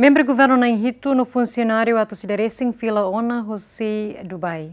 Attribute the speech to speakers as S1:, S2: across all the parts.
S1: Membro do governo na Inhito, no funcionário a Tosiderece em fila ONA, José Dubai.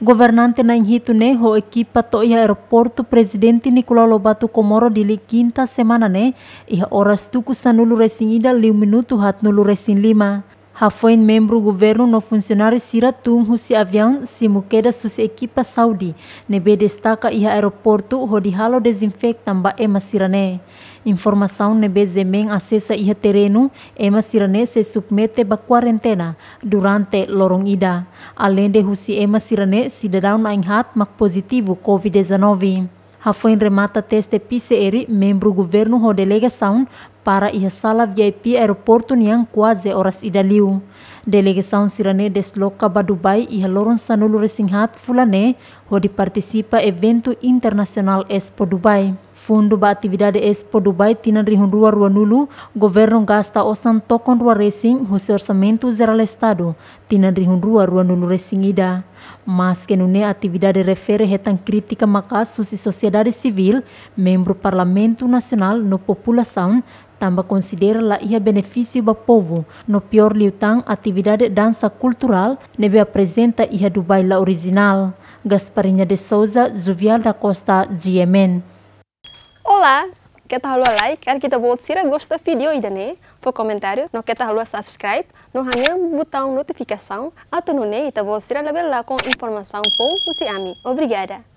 S2: Governante na Inhito ho equipa to ia aeroporto presidente Nicolau Lobato Komoro di quinta semana ne, ia horas tuku sanulu resin ida liu um minuto hat nulu resin lima. Hafoin membro do governo no funcionário Sira Tung se avião se muqueda sua equipa Saudi. Nebe destaca e aeroporto hodi halo desinfectam ba ema Sirané. Informação nebe zemeng acessa e terreno ema Sirané se submete ba quarentena durante lorong ida. Além de Husi ema sirane cidadão na inhat mak positivo COVID-19. Hafoin remata teste PCR membro do governo ou delegação para ia sala VIP aeroporto yang kuaze oras idaliu. Delegasi Delegação sirane desloka ba Dubai ia loron sanulu resinghat fulane hodi partisipa eventu internasional Expo Dubai. Fundo ba atividade Expo Dubai tina rihundua rua nulu, governo gasta osan tokon rua ho se zeralestado geral estado tina rihundua rua nulu resing ida. Mas kenune nune atividade refere hetan kritika makas susi sociedade civil, membro parlamento nasional no populasaun Tamba considera la ia benefício ba povo. No pior liutang, atividade dança cultural nebe apresenta ia do baila original. Gasparinha de Souza, Zuvial da Costa, Ziemen.
S3: Olá, que tal a like, que kita bot sira gosta vídeo ida né? Por comentário, no que tal a subscribe, no hangen botão notificação, atu no ne kita bot sira label bela com informação pou usi ami. Obrigada.